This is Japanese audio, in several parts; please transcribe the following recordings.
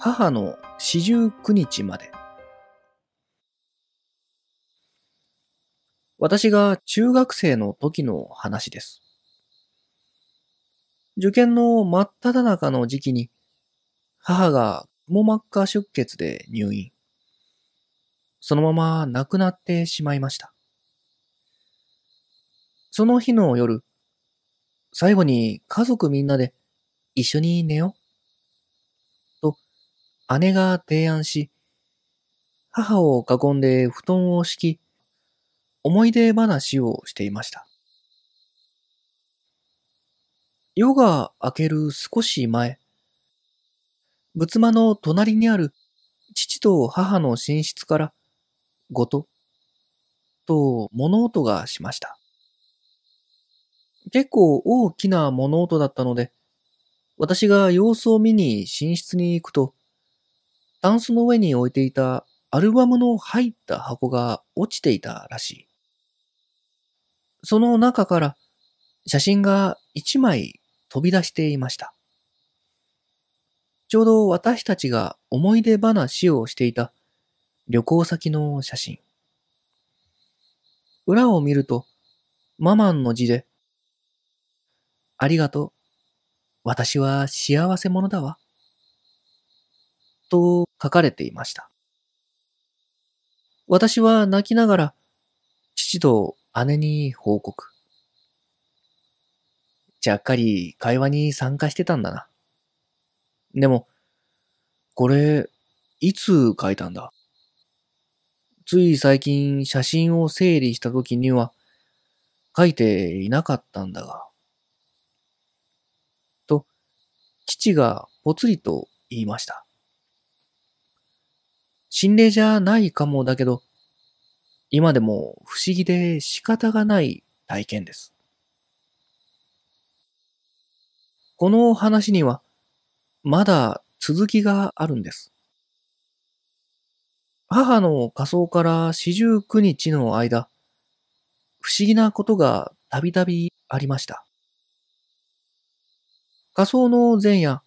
母の四十九日まで。私が中学生の時の話です。受験の真っ只中の時期に、母がくも膜下出血で入院。そのまま亡くなってしまいました。その日の夜、最後に家族みんなで一緒に寝よう。姉が提案し、母を囲んで布団を敷き、思い出話をしていました。夜が明ける少し前、仏間の隣にある父と母の寝室から、ごと、と物音がしました。結構大きな物音だったので、私が様子を見に寝室に行くと、タンスの上に置いていたアルバムの入った箱が落ちていたらしい。その中から写真が一枚飛び出していました。ちょうど私たちが思い出話をしていた旅行先の写真。裏を見ると、ママンの字で、ありがとう。私は幸せ者だわ。と書かれていました。私は泣きながら、父と姉に報告。ちゃっかり会話に参加してたんだな。でも、これ、いつ書いたんだつい最近写真を整理した時には書いていなかったんだが。と、父がぽつりと言いました。心霊じゃないかもだけど、今でも不思議で仕方がない体験です。この話には、まだ続きがあるんです。母の仮装から四十九日の間、不思議なことがたびたびありました。仮装の前夜、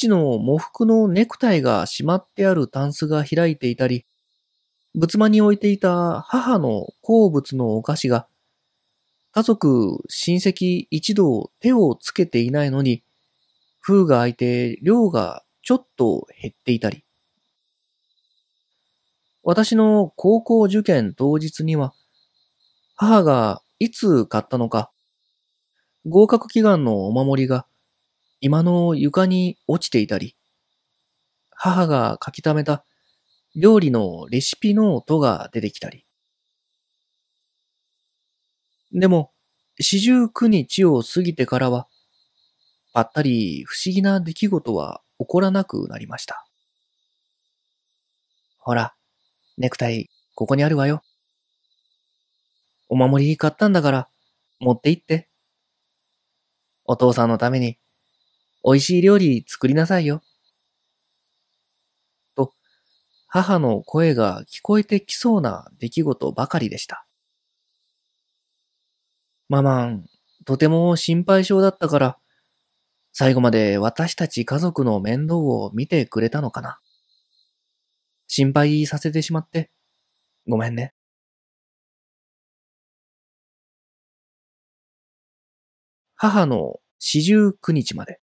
父の喪服のネクタイがしまってあるタンスが開いていたり、仏間に置いていた母の好物のお菓子が、家族、親戚一同手をつけていないのに、封が開いて量がちょっと減っていたり。私の高校受験当日には、母がいつ買ったのか、合格祈願のお守りが今の床に落ちていたり、母が書き溜めた料理のレシピノートが出てきたり。でも、四十九日を過ぎてからは、ぱったり不思議な出来事は起こらなくなりました。ほら、ネクタイ、ここにあるわよ。お守り買ったんだから、持って行って。お父さんのために美味しい料理作りなさいよ。と、母の声が聞こえてきそうな出来事ばかりでした。ママン、とても心配性だったから、最後まで私たち家族の面倒を見てくれたのかな。心配させてしまって、ごめんね。母の四十九日まで。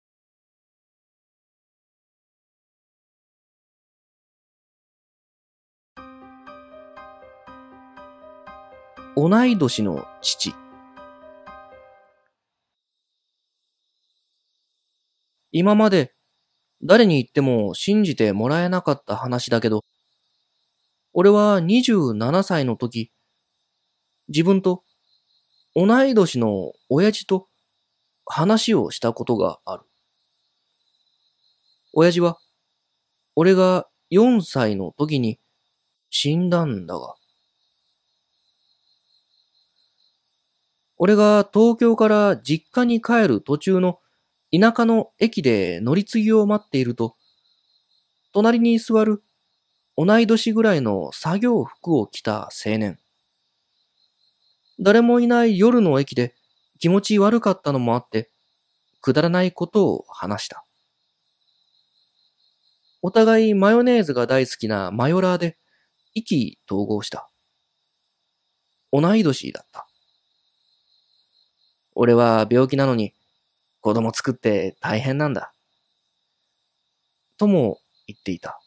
同い年の父。今まで誰に言っても信じてもらえなかった話だけど、俺は27歳の時、自分と同い年の親父と話をしたことがある。親父は、俺が4歳の時に死んだんだが、俺が東京から実家に帰る途中の田舎の駅で乗り継ぎを待っていると、隣に座る同い年ぐらいの作業服を着た青年。誰もいない夜の駅で気持ち悪かったのもあって、くだらないことを話した。お互いマヨネーズが大好きなマヨラーで意気投合した。同い年だった。俺は病気なのに、子供作って大変なんだ。とも言っていた。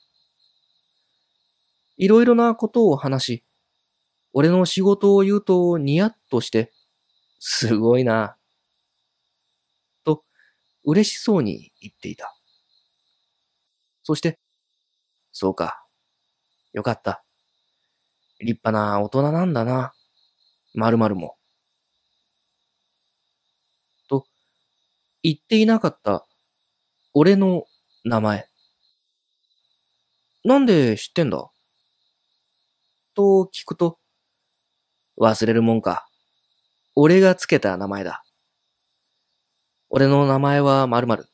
いろいろなことを話し、俺の仕事を言うとニヤッとして、すごいな。と、嬉しそうに言っていた。そして、そうか。よかった。立派な大人なんだな。まるも。言っていなかった俺の名前。なんで知ってんだと聞くと、忘れるもんか。俺がつけた名前だ。俺の名前は〇〇。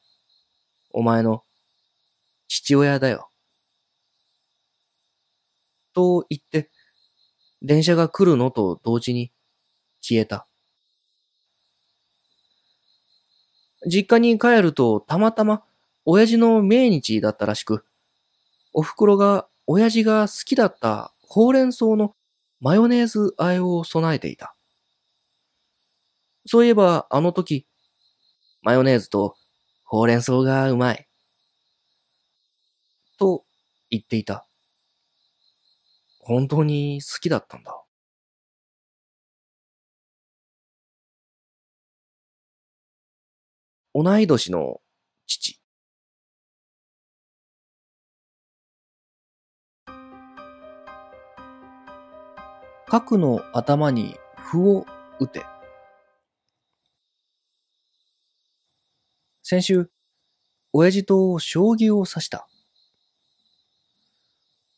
お前の父親だよ。と言って、電車が来るのと同時に消えた。実家に帰るとたまたま親父の命日だったらしく、お袋が親父が好きだったほうれん草のマヨネーズ和えを備えていた。そういえばあの時、マヨネーズとほうれん草がうまい。と言っていた。本当に好きだったんだ。同い年の父。核の頭に歩を打て。先週、親父と将棋を指した。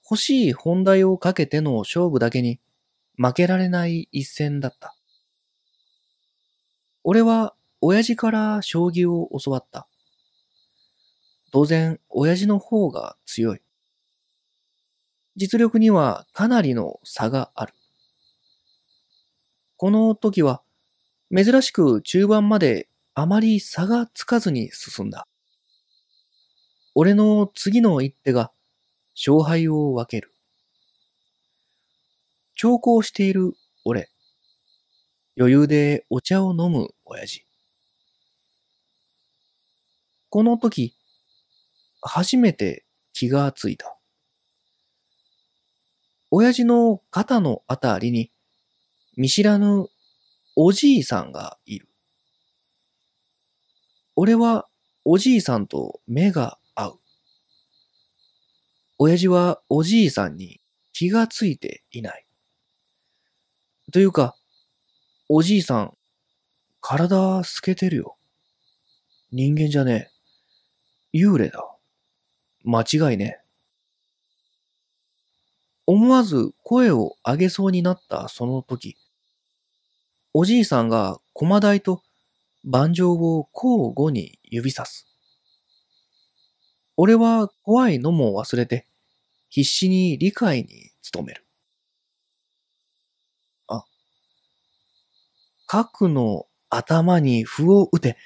欲しい本題をかけての勝負だけに負けられない一戦だった。俺は親父から将棋を教わった。当然、親父の方が強い。実力にはかなりの差がある。この時は、珍しく中盤まであまり差がつかずに進んだ。俺の次の一手が勝敗を分ける。長考している俺。余裕でお茶を飲む親父。この時、初めて気がついた。親父の肩のあたりに、見知らぬおじいさんがいる。俺はおじいさんと目が合う。親父はおじいさんに気がついていない。というか、おじいさん、体透けてるよ。人間じゃねえ。幽霊だ。間違いね。思わず声を上げそうになったその時、おじいさんが駒台と盤上を交互に指さす。俺は怖いのも忘れて、必死に理解に努める。あ、核の頭に歩を打て、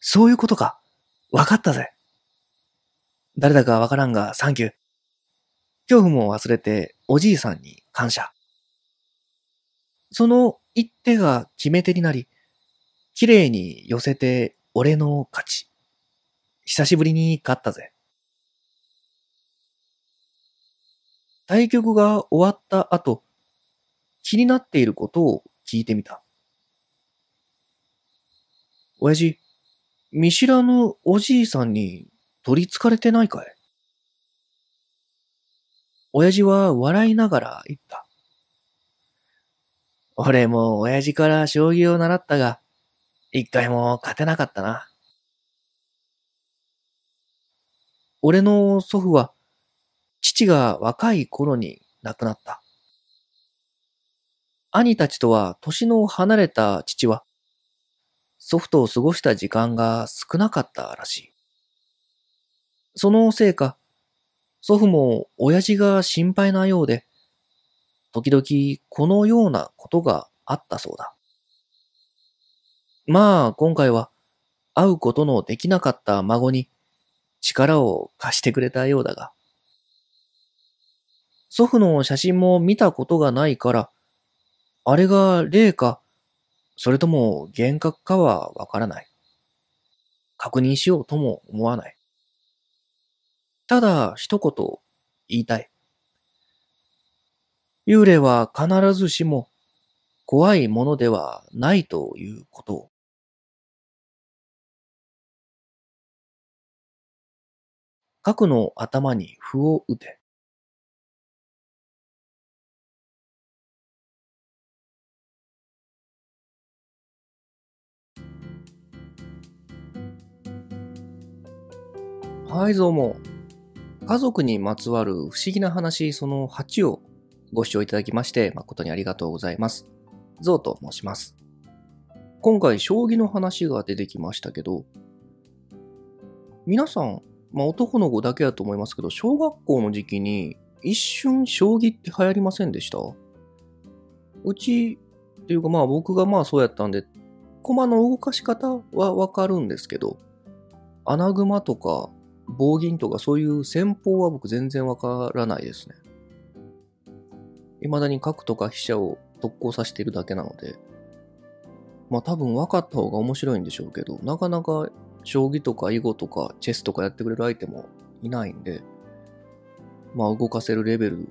そういうことか。わかったぜ。誰だかわからんが、サンキュー。恐怖も忘れて、おじいさんに感謝。その一手が決め手になり、綺麗に寄せて俺の勝ち。久しぶりに勝ったぜ。対局が終わった後、気になっていることを聞いてみた。親父、見知らぬおじいさんに取り憑かれてないかい親父は笑いながら言った。俺も親父から将棋を習ったが、一回も勝てなかったな。俺の祖父は、父が若い頃に亡くなった。兄たちとは年の離れた父は、祖父と過ごした時間が少なかったらしい。そのせいか、祖父も親父が心配なようで、時々このようなことがあったそうだ。まあ、今回は会うことのできなかった孫に力を貸してくれたようだが。祖父の写真も見たことがないから、あれが霊か、それとも幻覚かはわからない。確認しようとも思わない。ただ一言言いたい。幽霊は必ずしも怖いものではないということを。核の頭に歩を打て。はい、どうも。家族にまつわる不思議な話その8をご視聴いただきまして誠にありがとうございます。ゾウと申します。今回将棋の話が出てきましたけど、皆さん、まあ、男の子だけだと思いますけど、小学校の時期に一瞬将棋って流行りませんでしたうちっていうかまあ僕がまあそうやったんで、駒の動かし方はわかるんですけど、穴熊とか棒銀とかそういう戦法は僕全然わからないですね。未だに角とか飛車を特攻させているだけなので、まあ多分分かった方が面白いんでしょうけど、なかなか将棋とか囲碁とかチェスとかやってくれる相手もいないんで、まあ動かせるレベルっ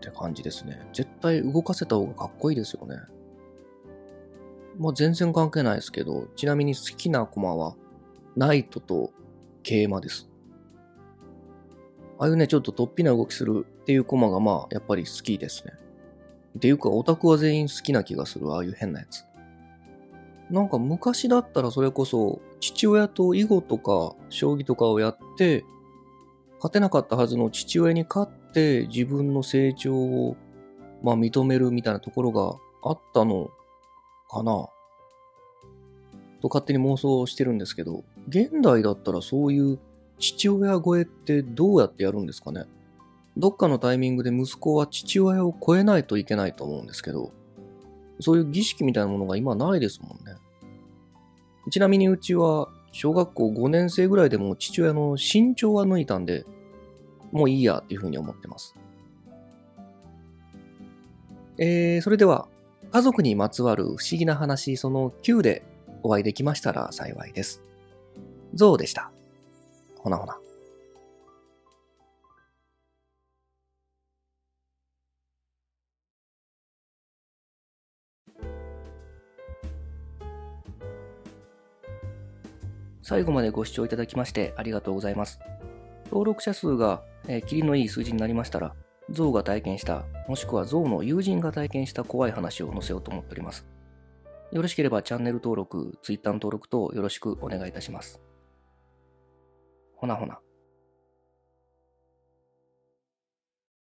て感じですね。絶対動かせた方がかっこいいですよね。まあ全然関係ないですけど、ちなみに好きな駒はナイトと桂馬です。ああいうね、ちょっと突飛な動きするっていうコマがまあ、やっぱり好きですね。っていうか、オタクは全員好きな気がする、ああいう変なやつ。なんか昔だったらそれこそ、父親と囲碁とか、将棋とかをやって、勝てなかったはずの父親に勝って、自分の成長を、まあ認めるみたいなところがあったのかな。と勝手に妄想してるんですけど、現代だったらそういう父親超えってどうやってやるんですかねどっかのタイミングで息子は父親を超えないといけないと思うんですけど、そういう儀式みたいなものが今ないですもんね。ちなみにうちは小学校5年生ぐらいでも父親の身長は抜いたんで、もういいやっていうふうに思ってます。えー、それでは家族にまつわる不思議な話その9でお会いできましたら幸いです。ゾウでした。ほなほな。最後までご視聴いただきましてありがとうございます。登録者数が、えー、キリのいい数字になりましたら、象が体験した、もしくは象の友人が体験した怖い話を載せようと思っております。よろしければチャンネル登録、Twitter の登録等よろしくお願いいたします。ほなほな。